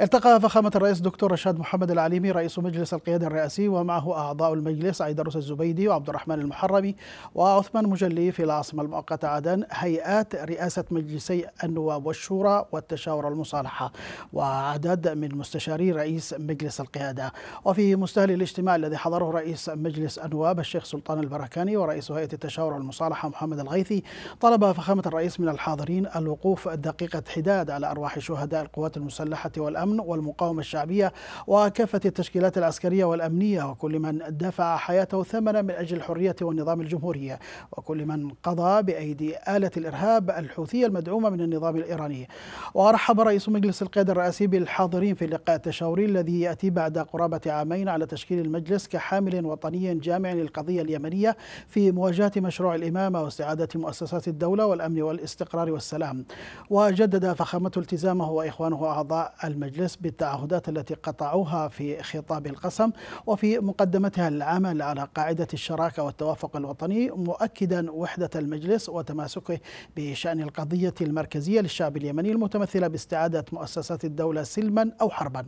التقى فخامة الرئيس الدكتور رشاد محمد العليمي رئيس مجلس القيادة الرئاسي ومعه أعضاء المجلس عيدروس الزبيدي وعبد الرحمن المحرمي وعثمان مجلي في العاصمة المؤقتة عدن هيئات رئاسة مجلسي النواب والشورى والتشاور المصالحة وعدد من مستشاري رئيس مجلس القيادة وفي مستهل الاجتماع الذي حضره رئيس مجلس النواب الشيخ سلطان البركاني ورئيس هيئة التشاور والمصالحة محمد الغيثي طلب فخامة الرئيس من الحاضرين الوقوف دقيقة حداد على أرواح شهداء القوات المسلحة والأمن الأمن والمقاومة الشعبية وكافة التشكيلات العسكرية والأمنية وكل من دفع حياته ثمنا من أجل الحرية والنظام الجمهوري وكل من قضى بأيدي آلة الإرهاب الحوثية المدعومة من النظام الإيراني ورحب رئيس مجلس القيادة الرئاسي بالحاضرين في اللقاء التشاوري الذي يأتي بعد قرابة عامين على تشكيل المجلس كحامل وطني جامع للقضية اليمنية في مواجهة مشروع الإمامة واستعادة مؤسسات الدولة والأمن والاستقرار والسلام وجدد فخامته التزامه وإخوانه أعضاء المجلس المجلس بالتعهدات التي قطعوها في خطاب القسم وفي مقدمتها العمل على قاعدة الشراكة والتوافق الوطني مؤكدا وحدة المجلس وتماسكه بشأن القضية المركزية للشعب اليمني المتمثلة باستعادة مؤسسات الدولة سلما أو حربا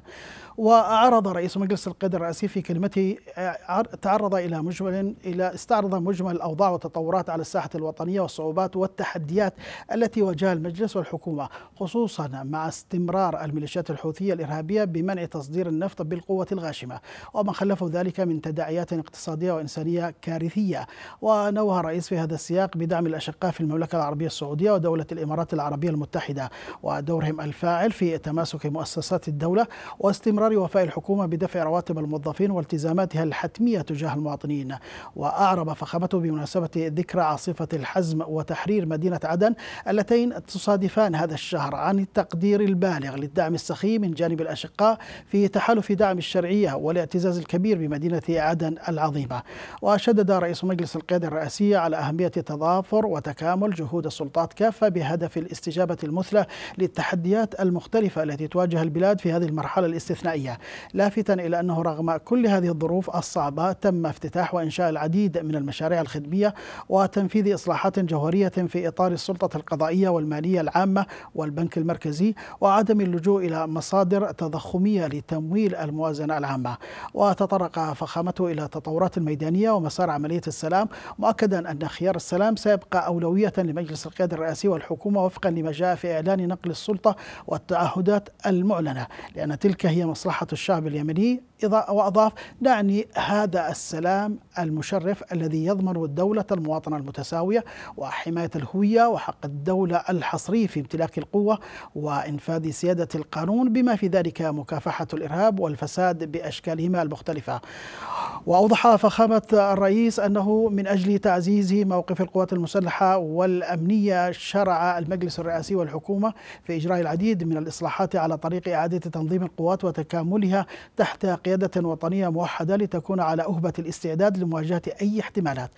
وأعرض رئيس مجلس القيادة الرئاسي في كلمته تعرض إلى مجمل إلى استعرض مجمل الأوضاع والتطورات على الساحة الوطنية والصعوبات والتحديات التي واجهها المجلس والحكومة خصوصا مع استمرار الميليشيات الحوثية الحوثية الإرهابية بمنع تصدير النفط بالقوة الغاشمة وما خلفه ذلك من تداعيات اقتصادية وإنسانية كارثية ونوه الرئيس في هذا السياق بدعم الأشقاء في المملكة العربية السعودية ودولة الإمارات العربية المتحدة ودورهم الفاعل في تماسك مؤسسات الدولة واستمرار وفاء الحكومة بدفع رواتب الموظفين والتزاماتها الحتمية تجاه المواطنين وأعرب فخامته بمناسبة ذكرى عاصفة الحزم وتحرير مدينة عدن اللتين تصادفان هذا الشهر عن التقدير البالغ للدعم السخي من جانب الأشقاء في تحالف دعم الشرعية والاعتزاز الكبير بمدينة عدن العظيمة وشدد رئيس مجلس القيادة الرئاسية على أهمية تضافر وتكامل جهود السلطات كافة بهدف الاستجابة المثلى للتحديات المختلفة التي تواجه البلاد في هذه المرحلة الاستثنائية لافتا إلى أنه رغم كل هذه الظروف الصعبة تم افتتاح وإنشاء العديد من المشاريع الخدمية وتنفيذ إصلاحات جوهرية في إطار السلطة القضائية والمالية العامة والبنك المركزي وعدم اللجوء إلى مصر مصادر تضخمية لتمويل الموازنة العامة وتطرق فخامته إلى التطورات الميدانية ومسار عملية السلام مؤكدا أن خيار السلام سيبقى أولوية لمجلس القيادة الرئاسي والحكومة وفقا لما جاء في إعلان نقل السلطة والتعهدات المعلنة لأن تلك هي مصلحة الشعب اليمني وأضاف نعني هذا السلام المشرف الذي يضمن الدولة المواطنة المتساوية وحماية الهوية وحق الدولة الحصري في امتلاك القوة وإنفاذ سيادة القانون بما في ذلك مكافحة الإرهاب والفساد بأشكالهما المختلفة وأوضح فخامة الرئيس أنه من أجل تعزيز موقف القوات المسلحة والأمنية شرع المجلس الرئاسي والحكومة في إجراء العديد من الإصلاحات على طريق إعادة تنظيم القوات وتكاملها تحت قيادة قيادة وطنية موحدة لتكون على أهبة الاستعداد لمواجهة أي احتمالات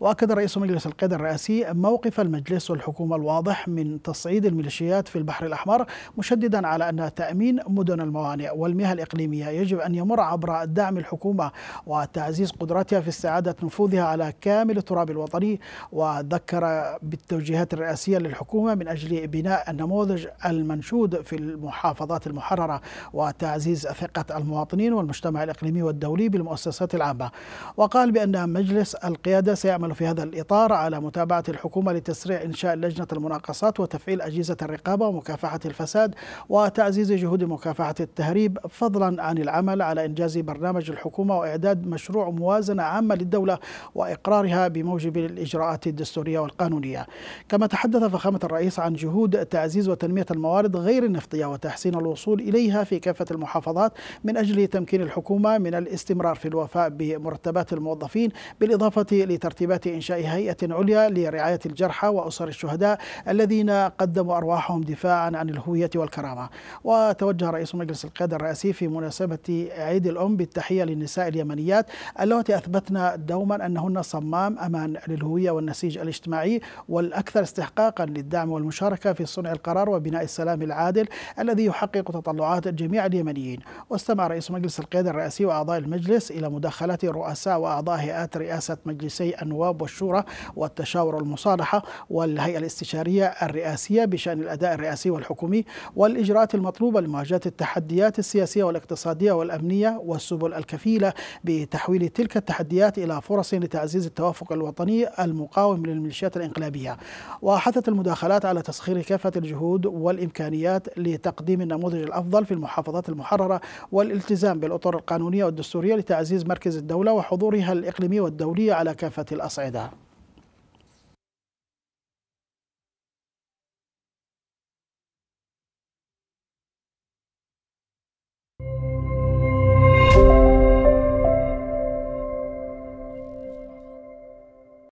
وأكد رئيس مجلس القيادة الرئاسي موقف المجلس والحكومة الواضح من تصعيد الميليشيات في البحر الأحمر مشددا على أن تأمين مدن الموانئ والمياه الإقليمية يجب أن يمر عبر دعم الحكومة وتعزيز قدرتها في استعادة نفوذها على كامل التراب الوطني وذكر بالتوجيهات الرئاسية للحكومة من أجل بناء النموذج المنشود في المحافظات المحررة وتعزيز ثقة المواطنين والمشتركين المجتمع الإقليمي والدولي بالمؤسسات العامة وقال بأن مجلس القيادة سيعمل في هذا الإطار على متابعة الحكومة لتسريع إنشاء لجنة المناقصات وتفعيل أجهزة الرقابة ومكافحة الفساد وتعزيز جهود مكافحة التهريب فضلا عن العمل على إنجاز برنامج الحكومة وإعداد مشروع موازنة عامة للدولة وإقرارها بموجب الإجراءات الدستورية والقانونية كما تحدث فخامة الرئيس عن جهود تعزيز وتنمية الموارد غير النفطية وتحسين الوصول إليها في كافة المحافظات من أجل تمكين الحكومة من الاستمرار في الوفاء بمرتبات الموظفين بالإضافة لترتيبات إنشاء هيئة عليا لرعاية الجرحى وأسر الشهداء الذين قدموا أرواحهم دفاعا عن الهوية والكرامة وتوجه رئيس مجلس القيادة الرئاسي في مناسبة عيد الأم بالتحية للنساء اليمنيات اللواتي أثبتنا دوما أنهن صمام أمان للهوية والنسيج الاجتماعي والأكثر استحقاقا للدعم والمشاركة في صنع القرار وبناء السلام العادل الذي يحقق تطلعات جميع اليمنيين واستمع رئيس مجلس القيادة الرئاسية وأعضاء المجلس إلى مداخلات رؤساء وأعضاء هيئات رئاسة مجلسي النواب والشورى والتشاور والمصالحة والهيئة الاستشارية الرئاسية بشأن الأداء الرئاسي والحكومي والإجراءات المطلوبة لمواجهة التحديات السياسية والاقتصادية والأمنية والسبل الكفيلة بتحويل تلك التحديات إلى فرص لتعزيز التوافق الوطني المقاوم للميليشيات الإنقلابية وحثت المداخلات على تسخير كافة الجهود والإمكانيات لتقديم النموذج الأفضل في المحافظات المحررة والالتزام بال الأطر القانونية والدستورية لتعزيز مركز الدولة وحضورها الإقليمي والدولي على كافة الأصعدة